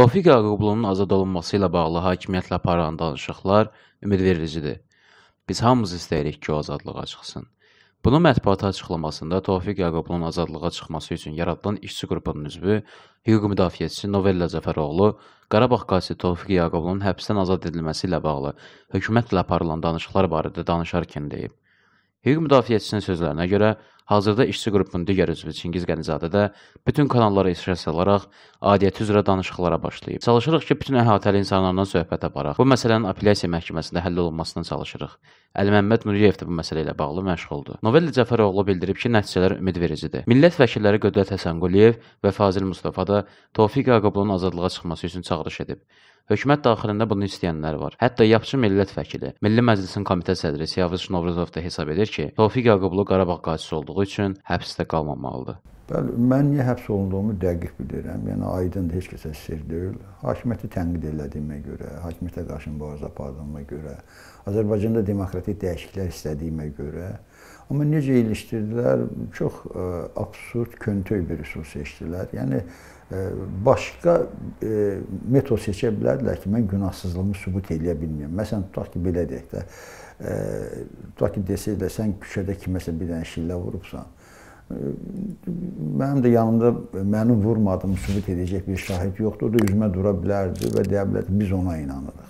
Tofiq Yaqublu'nun azad olunması ilə bağlı hakimiyyətlə aparılan danışıqlar ümidvericidir. Biz hamımız istəyirik ki, o azadlığa çıxsın. Bunu mətbuata açıqlamasında Tofiq Yaqublu'nun azadlığa çıxması üçün yaradılan işçi qrupunun üzvü, hüquq müdafiəçisi Novella Cəfəroğlu Qarabağ qazisi Tofiq Yaqublu'nun həbsdən azad edilməsi ilə bağlı hökumətlə aparılan danışıqlar barədə danışarkən deyib. Hüquq müdafiəçisinin sözlərinə görə, Hazırda işçi qrupunun digər üzvü Çingiz Qənizadə də bütün kanallara işrəs alaraq adiyyəti üzrə danışıqlara başlayıb. Çalışırıq ki, bütün əhatəli insanlarla söhbət aparaq. Bu məsələnin apellyasiya məhkəməsində həll olunmasına çalışırıq. Əliməhəmməd Nuriyev də bu məsələ ilə bağlı məşğuldur. Novelli Cəfəroğlu bildirib ki, nəticələr ümid vericidir. Millət vəkilləri Qüdrət Həsənquliyev və Fazil Mustafa da Tofiq Ağablının azadlığa çıxması üçün çağırış edib. Hökumət daxilində bunu istəyənlər var. Hətta yapçı millət vəkili, Milli Məclisin komitə sədri Siyavuş Novruzov da hesab edir ki, Tofiq Ağablı Qarabağ qazisi olduğu olduğu üçün həbsdə qalmamalıdır. Bəli, mən niyə həbs olunduğumu dəqiq bilirəm. Yəni aydındır, heç kəsə sirr deyil. Hakimiyyəti tənqid elədiyimə görə, hakimiyyətə qarşı mübarizə apardığıma görə, Azərbaycanda demokratik dəyişikliklər istədiyimə görə, amma necə ilişdirdilər, çox ə, e, absurd, köntöy bir üsul seçdilər. Yəni ə, e, başqa ə, e, metod seçə bilərdilər ki, mən günahsızlığımı sübut edə bilmirəm. Məsələn, tutaq ki, belə deyək də, ə, tutaq ki, desək də sən küçədə kiməsə bir dənə şillə vurubsan, Mənim də yanımda məni vurmadığımı sübut edəcək bir şahid yoxdur. O da üzümə dura bilərdi və deyə bilərdi biz ona inanırıq.